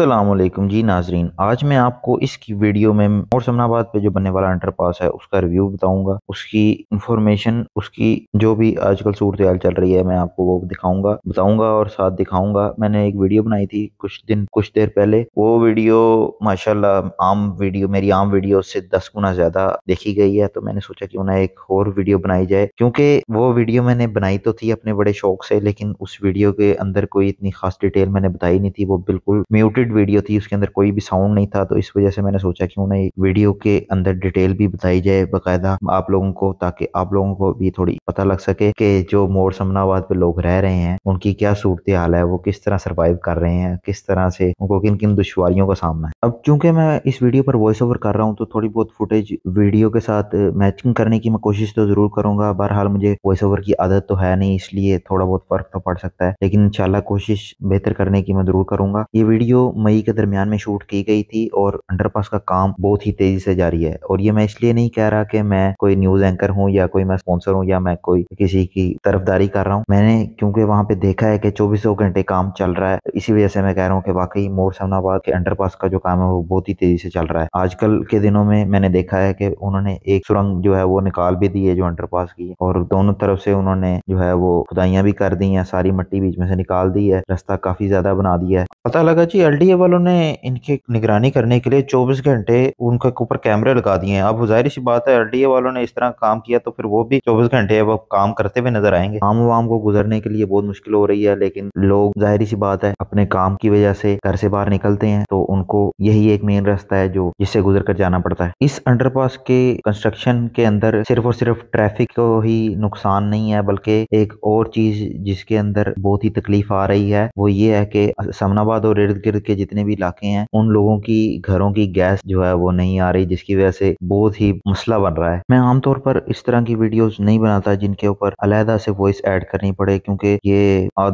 असलम जी नाजरीन आज मैं आपको इसकी वीडियो में और समनाबाद पे जो बनने वाला पास है उसका रिव्यू बताऊंगा उसकी इंफॉर्मेशन उसकी जो भी आजकल सूरत हाल चल रही है मैं आपको वो दिखाऊंगा बताऊंगा और साथ दिखाऊंगा मैंने एक वीडियो बनाई थी कुछ दिन कुछ देर पहले वो वीडियो माशाला आम वीडियो मेरी आम वीडियो से दस गुना ज्यादा देखी गई है तो मैंने सोचा क्यों ना एक और वीडियो बनाई जाए क्योंकि वो वीडियो मैंने बनाई तो थी अपने बड़े शौक से लेकिन उस वीडियो के अंदर कोई इतनी खास डिटेल मैंने बताई नहीं थी वो बिल्कुल म्यूटेड एडिटेड वीडियो थी उसके अंदर कोई भी साउंड नहीं था तो इस वजह से मैंने सोचा क्यों ना वीडियो के अंदर डिटेल भी बताई जाए बाकायदा आप लोगों को ताकि आप लोगों को भी थोड़ी पता लग सके कि जो मोर समनाबाद पे लोग रह रहे हैं उनकी क्या सूरत हाल है वो किस तरह सर्वाइव कर रहे हैं किस तरह से उनको किन किन दुश्वारियों का सामना है अब चूंकि मैं इस वीडियो पर वॉइस ओवर कर रहा हूँ तो थोड़ी बहुत फुटेज वीडियो के साथ मैचिंग करने की मैं कोशिश तो जरूर करूंगा बहरहाल मुझे वॉइस ओवर की आदत तो है नहीं इसलिए थोड़ा बहुत फर्क तो पड़ सकता है लेकिन इंशाल्लाह कोशिश बेहतर करने की मैं जरूर करूंगा ये वीडियो मई के दरमियान में शूट की गई थी और अंडरपास का काम बहुत ही तेजी से जारी है और ये मैं इसलिए नहीं कह रहा कि मैं कोई न्यूज एंकर हूँ या कोई मैं स्पॉन्सर हूँ या मैं कोई किसी की तरफदारी कर रहा हूँ मैंने क्योंकि वहाँ पे देखा है कि चौबीसों घंटे काम चल रहा है इसी वजह से मैं कह रहा हूँ कि वाकई मोर समनाबाद के अंडर का जो काम है वो बहुत ही तेजी से चल रहा है आजकल के दिनों में मैंने देखा है कि उन्होंने एक सुरंग जो है वो निकाल भी दी है जो अंडर की और दोनों तरफ से उन्होंने जो है वो खुदाइयां भी कर दी है सारी मट्टी बीच में से निकाल दी है रास्ता काफी ज्यादा बना दिया है पता लगा जी एल एनआईए वालों ने इनकी निगरानी करने के लिए 24 घंटे उनके ऊपर कैमरे लगा दिए हैं अब जाहिर सी बात है एलडीए वालों ने इस तरह काम किया तो फिर वो भी 24 घंटे अब काम करते हुए नजर आएंगे आम आवाम को गुजरने के लिए बहुत मुश्किल हो रही है लेकिन लोग जाहिर सी बात है अपने काम की वजह से घर से बाहर निकलते हैं तो उनको यही एक मेन रास्ता है जो जिससे गुजर कर जाना पड़ता है इस पास के कंस्ट्रक्शन के अंदर सिर्फ और सिर्फ ट्रैफिक को ही नुकसान नहीं है बल्कि एक और चीज जिसके अंदर बहुत ही तकलीफ आ रही है वो ये है कि समनाबाद और इर्द गिर्द के जितने भी इलाके हैं उन लोगों की घरों की गैस जो है वो नहीं आ रही जिसकी वजह से बहुत ही मसला बन रहा है मैं आमतौर पर इस तरह की वीडियोस नहीं बनाता जिनके ऊपर अलहदा से वॉइस ऐड करनी पड़े क्योंकि ये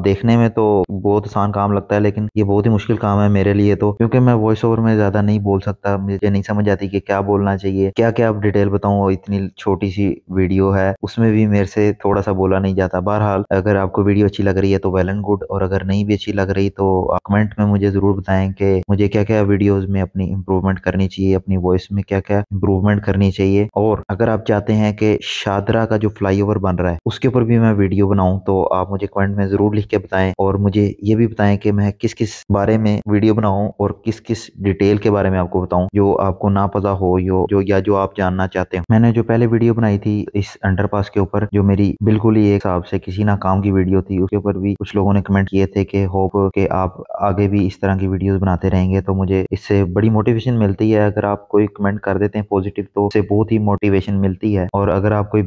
देखने में तो बहुत आसान काम लगता है लेकिन ये बहुत ही मुश्किल काम है मेरे लिए तो क्योंकि मैं वॉइस ओवर में ज्यादा नहीं बोल सकता मुझे नहीं समझ आती कि क्या बोलना चाहिए क्या क्या आप डिटेल बताऊँ इतनी छोटी सी वीडियो है उसमें भी मेरे से थोड़ा सा बोला नहीं जाता बहरहाल अगर आपको वीडियो अच्छी लग रही है तो वेल एंड गुड और अगर नहीं भी अच्छी लग रही तो कमेंट में मुझे जरूर बताएं कि मुझे क्या क्या वीडियोस में अपनी इम्प्रूवमेंट करनी चाहिए अपनी वॉइस में क्या क्या इम्प्रूवमेंट करनी चाहिए और अगर आप चाहते हैं कि शादरा का जो फ्लाईओवर बन रहा है उसके ऊपर भी मैं वीडियो बनाऊं तो आप मुझे कमेंट में जरूर लिख के बताएं और मुझे ये भी बताएं कि मैं किस किस बारे में वीडियो बनाऊं और किस किस डिटेल के बारे में आपको बताऊं जो आपको ना पता हो यो, जो या जो आप जानना चाहते हो मैंने जो पहले वीडियो बनाई थी इस अंडर के ऊपर जो मेरी बिल्कुल ही एक हिसाब से किसी ना काम की वीडियो थी उसके ऊपर भी कुछ लोगों ने कमेंट किए थे कि होप के आप आगे भी इस तरह की वीडियोस बनाते रहेंगे तो मुझे इससे बड़ी मोटिवेशन मिलती है अगर आप कोई कमेंट कर देते हैं पॉजिटिव तो उससे बहुत ही मोटिवेशन मिलती है और अगर आप कोई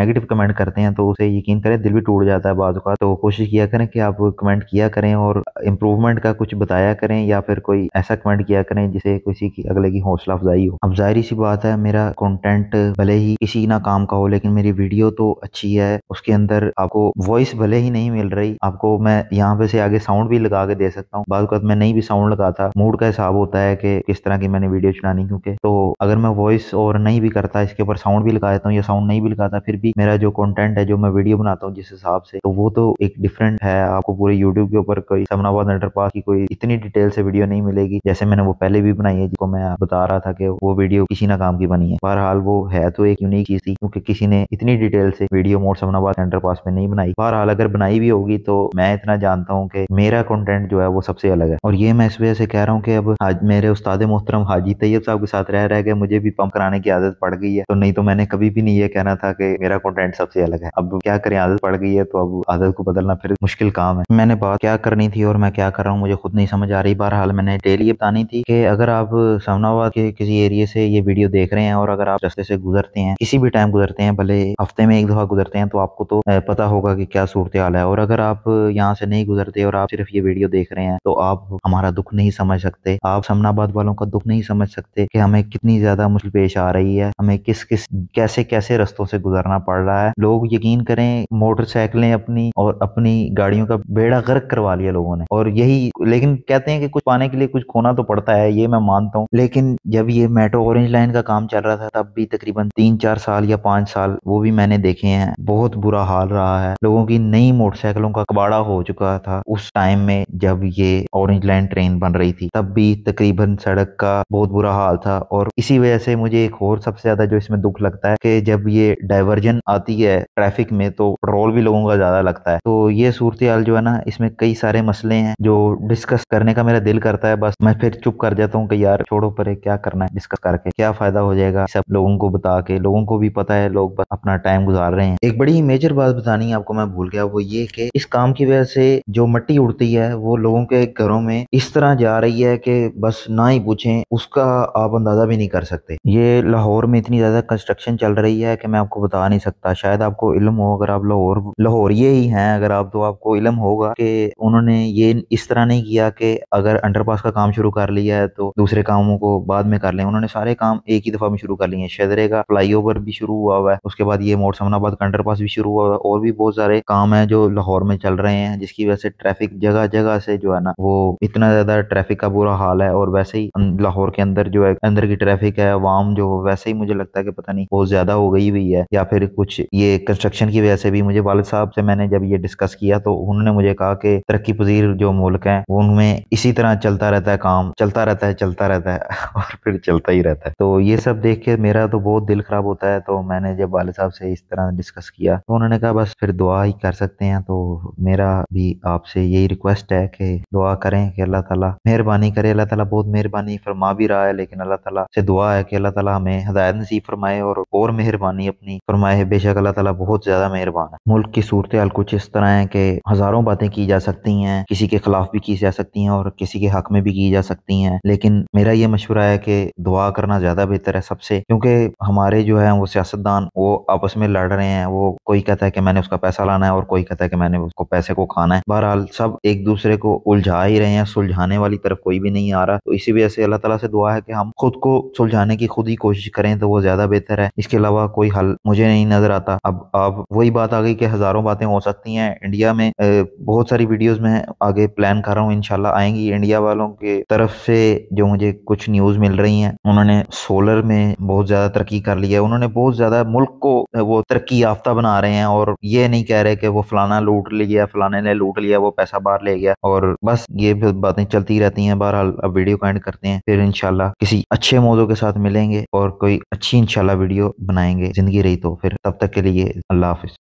नेगेटिव कमेंट करते हैं तो उसे यकीन करें दिल भी टूट जाता है का तो कोशिश किया करें कि आप कमेंट किया करें और इम्प्रूवमेंट का कुछ बताया करें या फिर कोई ऐसा कमेंट किया करें जिसे किसी की अगले की हौसला अफजाई हो अब जाहिर सी बात है मेरा कॉन्टेंट भले ही किसी ना काम का हो लेकिन मेरी वीडियो तो अच्छी है उसके अंदर आपको वॉइस भले ही नहीं मिल रही आपको मैं यहाँ पे से आगे साउंड भी लगा के दे सकता हूँ बाद मैं नहीं भी साउंड का था मूड का हिसाब होता है कि किस तरह की मैंने वीडियो चलानी क्योंकि तो अगर मैं वॉइस और नहीं भी करता इसके ऊपर साउंड भी लगा देता हूँ या साउंड नहीं भी लगाता फिर भी मेरा जो कॉन्टेंट है जो मैं वीडियो बनाता हूँ जिस हिसाब से तो वो तो एक डिफरेंट है आपको पूरे यूट्यूब के ऊपर कोई समनाबाद अंडरपास की कोई इतनी डिटेल से वीडियो नहीं मिलेगी जैसे मैंने वो पहले भी बनाई है जिसको मैं बता रहा था कि वो वीडियो किसी ना काम की बनी है बहरहाल वो है तो एक यूनिक चीज थी क्योंकि किसी ने इतनी डिटेल से वीडियो मोड समनाबाद पास में नहीं बनाई बहरहाल अगर बनाई भी होगी तो मैं इतना जानता हूँ कि मेरा कॉन्टेंट जो है वो सबसे अलग है और ये ये मैं इस वजह से कह रहा हूँ कि अब आज मेरे उस्ताद मोहतरम हाजी तैयब साहब के साथ रह रह मुझे भी पंप कराने की आदत पड़ गई है तो नहीं तो मैंने कभी भी नहीं ये कहना था कि मेरा कॉन्टेंट सबसे अलग है अब क्या करें आदत पड़ गई है तो अब आदत को बदलना फिर मुश्किल काम है मैंने बात क्या करनी थी और मैं क्या कर रहा हूँ मुझे खुद नहीं समझ आ रही बहरहाल मैंने डेली ये बतानी थी कि अगर आप सामनाबाद के किसी एरिए से ये वीडियो देख रहे हैं और अगर आप रस्ते से गुजरते हैं किसी भी टाइम गुजरते हैं भले हफ्ते में एक दफा गुजरते हैं तो आपको तो पता होगा कि क्या सूरत हाल है और अगर आप यहाँ से नहीं गुजरते और आप सिर्फ ये वीडियो देख रहे हैं तो आप हमारे हमारा दुख नहीं समझ सकते आप समनाबाद वालों का दुख नहीं समझ सकते कि हमें कितनी ज्यादा मुश्किल पेश आ रही है हमें किस किस कैसे कैसे रस्तों से गुजरना पड़ रहा है लोग यकीन करें मोटरसाइकिलें अपनी और अपनी गाड़ियों का बेड़ा गर्क करवा लिया लोगों ने और यही लेकिन कहते हैं कि कुछ पाने के लिए कुछ खोना तो पड़ता है ये मैं मानता हूँ लेकिन जब ये मेट्रो ऑरेंज लाइन का काम चल रहा था तब भी तकरीबन तीन चार साल या पांच साल वो भी मैंने देखे हैं बहुत बुरा हाल रहा है लोगों की नई मोटरसाइकिलों का कबाड़ा हो चुका था उस टाइम में जब ये ऑरेंज लाइन ट्रेन बन रही थी तब भी तकरीबन सड़क का बहुत बुरा हाल था और इसी वजह से मुझे एक और सबसे ज्यादा जो इसमें दुख लगता है कि जब ये डाइवर्जन आती है ट्रैफिक में तो पेट्रोल भी लोगों का ज्यादा लगता है तो ये सूरत हाल जो है ना इसमें कई सारे मसले हैं जो डिस्कस करने का मेरा दिल करता है बस मैं फिर चुप कर जाता हूँ कि यार छोड़ो परे क्या करना है डिस्कस करके क्या फायदा हो जाएगा सब लोगों को बता के लोगों को भी पता है लोग बस अपना टाइम गुजार रहे हैं एक बड़ी मेजर बात बतानी है आपको मैं भूल गया वो ये कि इस काम की वजह से जो मट्टी उड़ती है वो लोगों के घरों में इस तरह जा रही है कि बस ना ही पूछें उसका आप अंदाज़ा भी नहीं कर सकते ये लाहौर में इतनी ज़्यादा कंस्ट्रक्शन चल रही है कि मैं आपको बता नहीं सकता शायद आपको इलम हो अगर आप लाहौर लाहौर ये ही हैं अगर आप तो आपको इलम होगा कि उन्होंने ये इस तरह नहीं किया कि अगर पास का काम शुरू कर लिया है तो दूसरे कामों को बाद में कर लें उन्होंने सारे काम एक ही दफ़ा में शुरू कर लिए हैं शदरे का फ्लाई ओवर भी शुरू हुआ हुआ है उसके बाद ये मोड़ समनाबाद का अंडर भी शुरू हुआ हुआ है और भी बहुत सारे काम है जो लाहौर में चल रहे हैं जिसकी वजह से ट्रैफिक जगह जगह से जो है ना वो इतना इतना ज़्यादा ट्रैफिक का बुरा हाल है और वैसे ही अं, लाहौर के अंदर जो है अंदर की ट्रैफिक है आवाम जो वैसे ही मुझे लगता है कि पता नहीं बहुत ज़्यादा हो गई हुई है या फिर कुछ ये कंस्ट्रक्शन की वजह से भी मुझे वालद साहब से मैंने जब ये डिस्कस किया तो उन्होंने मुझे कहा कि तरक्की पजीर जो मुल्क है उनमें इसी तरह चलता रहता है काम चलता रहता है चलता रहता है और फिर चलता ही रहता है तो ये सब देख के मेरा तो बहुत दिल खराब होता है तो मैंने जब वाले साहब से इस तरह डिस्कस किया तो उन्होंने कहा बस फिर दुआ ही कर सकते हैं तो मेरा भी आपसे यही रिक्वेस्ट है कि दुआ करें कि अल्लाह ताला मेहरबानी करे अल्लाह ताला बहुत मेहरबानी फरमा भी रहा है लेकिन अल्लाह ताला से दुआ है कि अल्लाह ताला हमें हदायत नसीब फरमाए और और मेहरबानी अपनी फरमाए है बेशक अल्लाह ताला बहुत ज़्यादा मेहरबान है मुल्क की सूरत हाल कुछ इस तरह है कि हज़ारों बातें की जा सकती हैं किसी के खिलाफ भी की जा सकती हैं और किसी के हक में भी की जा सकती हैं लेकिन मेरा ये मशवरा है कि दुआ करना ज़्यादा बेहतर है सबसे क्योंकि हमारे जो है वो सियासतदान वो आपस में लड़ रहे हैं वो कोई कहता है कि मैंने उसका पैसा लाना है और कोई कहता है कि मैंने उसको पैसे को खाना है बहरहाल सब एक दूसरे को उलझा ही रहे हैं सुलझाने वाली तरफ कोई भी नहीं आ रहा तो इसी वजह से अल्लाह तला से दुआ है कि हम खुद को सुलझाने की खुद ही कोशिश करें तो वो ज़्यादा बेहतर है इसके अलावा कोई हल मुझे नहीं नज़र आता अब अब वही बात आ गई कि हज़ारों बातें हो सकती हैं इंडिया में बहुत सारी वीडियोज़ में आगे प्लान कर रहा हूँ इनशाला आएंगी इंडिया वालों के तरफ से जो मुझे कुछ न्यूज़ मिल रही है उन्होंने सोलर में बहुत ज़्यादा तरक्की कर ली है उन्होंने बहुत ज़्यादा मुल्क को वो तरक्की याफ्ता बना रहे हैं और ये नहीं कह रहे कि वो फलाना लूट लिया फलाने ने लूट लिया वो पैसा बाहर ले गया और बस ये बातें चलती रहती हैं बहरहाल अब वीडियो का एंड करते हैं फिर इनशाला किसी अच्छे मौजों के साथ मिलेंगे और कोई अच्छी इनशाला वीडियो बनाएंगे जिंदगी रही तो फिर तब तक के लिए अल्लाह हाफिज